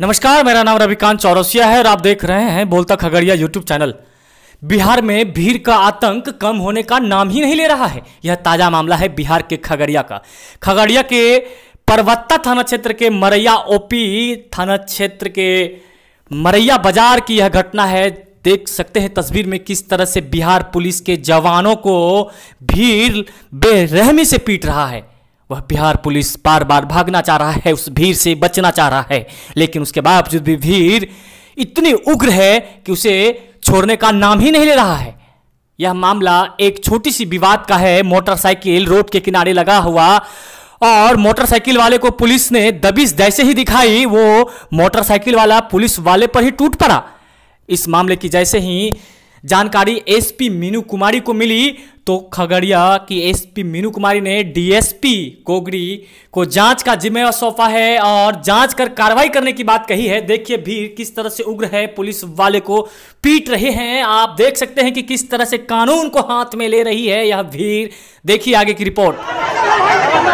नमस्कार मेरा नाम रविकांत चौरसिया है और आप देख रहे हैं बोलता खगड़िया यूट्यूब चैनल बिहार में भीड़ का आतंक कम होने का नाम ही नहीं ले रहा है यह ताज़ा मामला है बिहार के खगड़िया का खगड़िया के परवत्ता थाना क्षेत्र के मरैया ओपी थाना क्षेत्र के मरैया बाजार की यह घटना है देख सकते हैं तस्वीर में किस तरह से बिहार पुलिस के जवानों को भीड़ बेरहमी से पीट रहा है वह बिहार पुलिस बार बार भागना चाह रहा है उस भीड़ से बचना चाह रहा है लेकिन उसके बावजूद भी भीड़ इतनी उग्र है कि उसे छोड़ने का नाम ही नहीं ले रहा है यह मामला एक छोटी सी विवाद का है मोटरसाइकिल रोड के किनारे लगा हुआ और मोटरसाइकिल वाले को पुलिस ने दबिश जैसे ही दिखाई वो मोटरसाइकिल वाला पुलिस वाले पर ही टूट पड़ा इस मामले की जैसे ही जानकारी एसपी मीनू कुमारी को मिली तो खगड़िया की एसपी मीनू कुमारी ने डीएसपी कोगड़ी को जांच का जिम्मेवार सौंपा है और जांच कर कार्रवाई करने की बात कही है देखिए भीड़ किस तरह से उग्र है पुलिस वाले को पीट रहे हैं आप देख सकते हैं कि किस तरह से कानून को हाथ में ले रही है यह भीड़ देखिए आगे की रिपोर्ट